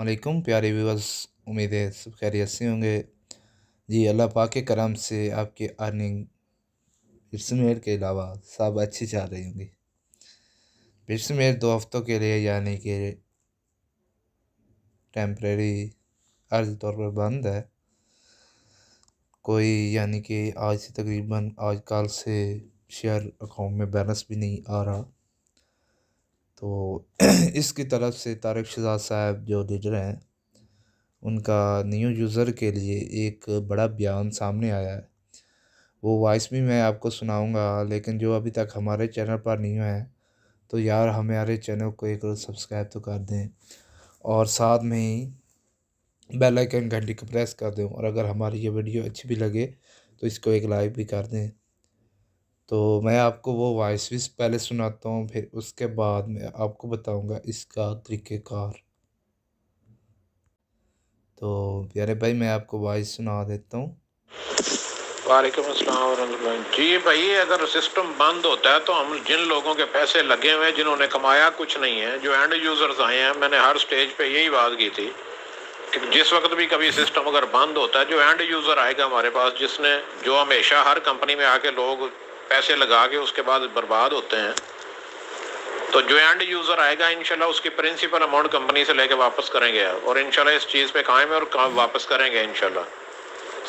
वालेकुम प्यारे व्यूवर्स उम्मीद है सब खैरियत से होंगे जी अल्लाह पाक के करम से आपके अर्निंग बिट्समेयर के अलावा सब अच्छी जा रही होंगी बिट्समेयर दो हफ्तों के लिए यानी कि टेम्प्रेरी अर्ज तौर पर बंद है कोई यानी कि आज से तकरीबन आज कल से शेयर अकाउंट में बैलेंस भी नहीं आ रहा तो इसकी तरफ से तारक शजाद साहब जो लीडर हैं उनका न्यू यूज़र के लिए एक बड़ा बयान सामने आया है वो वॉइस भी मैं आपको सुनाऊंगा लेकिन जो अभी तक हमारे चैनल पर नहीं है तो यार हमारे चैनल को एक रोज़ सब्सक्राइब तो कर दें और साथ में ही बेल आइकन घंटी को प्रेस कर दें और अगर हमारी ये वीडियो अच्छी भी लगे तो इसको एक लाइक भी कर दें तो मैं आपको वो वॉइस विस पहले सुनाता हूँ फिर उसके बाद मैं आपको बताऊँगा इसका तरीक़ेकार तो प्यारे भाई मैं आपको वॉइस सुना देता हूँ वालेकुम अस्सलाम जी भाई अगर सिस्टम बंद होता है तो हम जिन लोगों के पैसे लगे हुए हैं जिन्होंने कमाया कुछ नहीं है जो एंड यूज़र्स आए हैं मैंने हर स्टेज पे यही बात की थी कि जिस वक्त भी कभी सिस्टम अगर बंद होता है जो एंड यूज़र आएगा हमारे पास जिसने जो हमेशा हर कंपनी में आके लोग पैसे लगा के उसके बाद बर्बाद होते हैं तो जो एंड यूज़र आएगा इनशाला उसकी प्रिंसिपल अमाउंट कंपनी से लेके वापस करेंगे और इनशाला इस चीज़ पे कायम है और वापस करेंगे इनशाला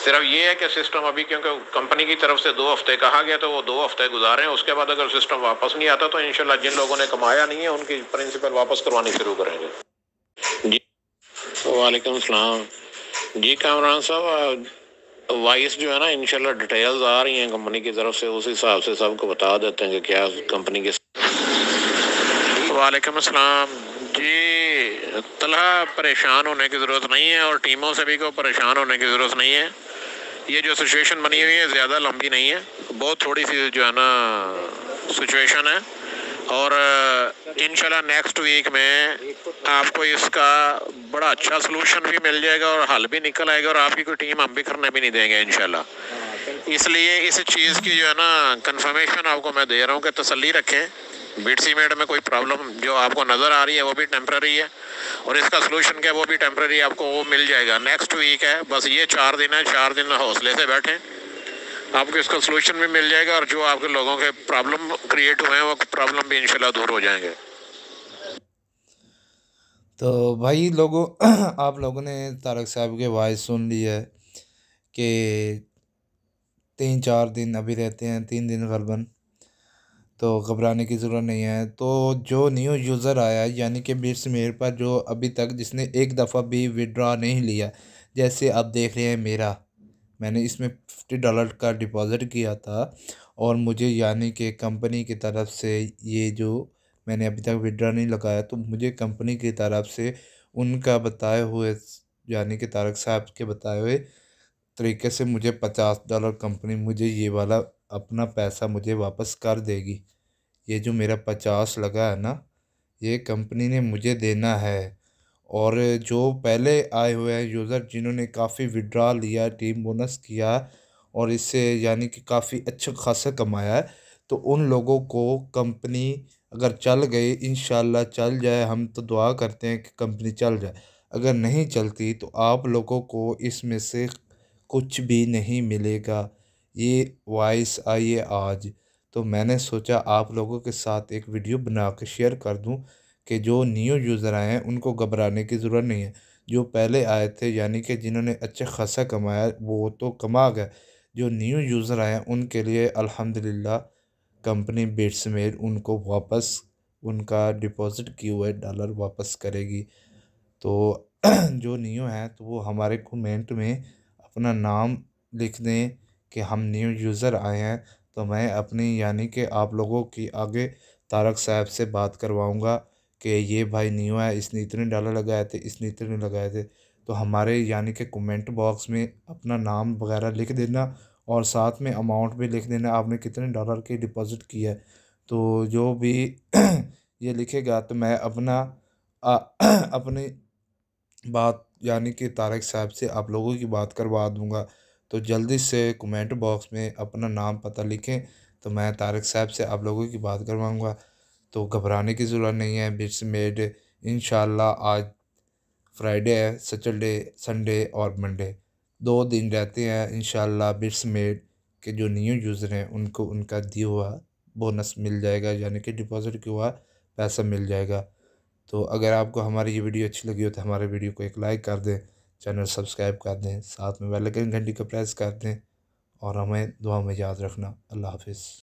सिर्फ ये है कि सिस्टम अभी क्योंकि कंपनी की तरफ से दो हफ्ते कहा गया तो वो दो हफ्ते गुजारे हैं उसके बाद अगर सिस्टम वापस नहीं आता तो इनशाला जिन लोगों ने कमाया नहीं है उनकी प्रिंसिपल वापस करवानी शुरू करेंगे जी वालेकुम जी कामरान साहब वाइस जो है ना इनशाला डिटेल्स आ रही हैं कंपनी की तरफ से उस हिसाब से सबको बता देते हैं कि क्या कंपनी के वालेकुम अस्सलाम जी तलहा परेशान होने की ज़रूरत नहीं है और टीमों से भी को परेशान होने की ज़रूरत नहीं है ये जो सिचुएशन बनी हुई है ज़्यादा लंबी नहीं है बहुत थोड़ी सी जो है ना सिचुएशन है और इनशाला नेक्स्ट वीक में आपको इसका बड़ा अच्छा सलूशन भी मिल जाएगा और हल भी निकल आएगा और आपकी कोई टीम हम भी करने भी नहीं देंगे इन इसलिए इस चीज़ की जो है ना कंफर्मेशन आपको मैं दे रहा हूँ कि तसली रखें बीट सीमेंट में कोई प्रॉब्लम जो आपको नज़र आ रही है वो भी टेम्प्रेरी है और इसका सोलूशन क्या वो भी टेम्प्रेरी आपको वो मिल जाएगा नेक्स्ट वीक है बस ये चार दिन है चार दिन हौसले से बैठें आपको इसका सलूशन भी मिल जाएगा और जो आपके लोगों के प्रॉब्लम क्रिएट हुए हैं वो प्रॉब्लम भी इंशाल्लाह दूर हो जाएंगे तो भाई लोगों आप लोगों ने तारक साहब के वॉइस सुन ली है कि तीन चार दिन अभी रहते हैं तीन दिन गरबन तो घबराने की ज़रूरत नहीं है तो जो न्यू यूज़र आया यानी कि बीस मेर पर जो अभी तक जिसने एक दफ़ा भी विड्रा नहीं लिया जैसे आप देख रहे हैं मेरा मैंने इसमें फिफ्टी डॉलर का डिपॉज़िट किया था और मुझे यानी कि कंपनी की तरफ से ये जो मैंने अभी तक विड्रा नहीं लगाया तो मुझे कंपनी की तरफ से उनका बताए हुए यानी कि तारक साहब के बताए हुए तरीके से मुझे पचास डॉलर कंपनी मुझे ये वाला अपना पैसा मुझे वापस कर देगी ये जो मेरा पचास लगा है ना ये कंपनी ने मुझे देना है और जो पहले आए हुए हैं यूज़र जिन्होंने काफ़ी विड्रा लिया टीम बोनस किया और इससे यानी कि काफ़ी अच्छा खासा कमाया है तो उन लोगों को कंपनी अगर चल गई इन चल जाए हम तो दुआ करते हैं कि कंपनी चल जाए अगर नहीं चलती तो आप लोगों को इसमें से कुछ भी नहीं मिलेगा ये वॉइस आई है आज तो मैंने सोचा आप लोगों के साथ एक वीडियो बना के शेयर कर दूं कि जो न्यू यूज़र आए हैं उनको घबराने की ज़रूरत नहीं है जो पहले आए थे यानी कि जिन्होंने अच्छा खासा कमाया वो तो कमा गए जो न्यू यूज़र आए हैं उनके लिए अल्हम्दुलिल्लाह कंपनी बिट्समेल उनको वापस उनका डिपॉजिट किए हुए डॉलर वापस करेगी तो जो न्यू हैं तो वो हमारे कमेंट में अपना नाम लिख दें कि हम न्यू यूज़र आए हैं तो मैं अपनी यानी कि आप लोगों की आगे तारक साहब से बात करवाऊँगा कि ये भाई नहीं हुआ है इसने इतने डॉलर लगाए थे इसने इतने लगाए थे तो हमारे यानी कि कमेंट बॉक्स में अपना नाम वगैरह लिख देना और साथ में अमाउंट भी लिख देना आपने कितने डॉलर की डिपॉज़िट की है तो जो भी ये लिखेगा तो मैं अपना अपनी बात यानी कि तारक साहब से आप लोगों की बात करवा दूंगा तो जल्दी से कमेंट बॉक्स में अपना नाम पता लिखें तो मैं तारक साहब से आप लोगों की बात करवाऊँगा तो घबराने की ज़रूरत नहीं है बिट्स मेड इन आज फ्राइडे है सैटरडे संडे और मंडे दो दिन रहते हैं इन बिट्स मेड के जो न्यू यूज़र हैं उनको उनका दिया हुआ बोनस मिल जाएगा यानी कि डिपॉजिट किया हुआ पैसा मिल जाएगा तो अगर आपको हमारी ये वीडियो अच्छी लगी हो तो हमारे वीडियो को एक लाइक कर दें चैनल सब्सक्राइब कर दें साथ में बेल आइकन घंटी को प्रेस कर दें और हमें दुआ में याद रखना अल्लाह हाफिज़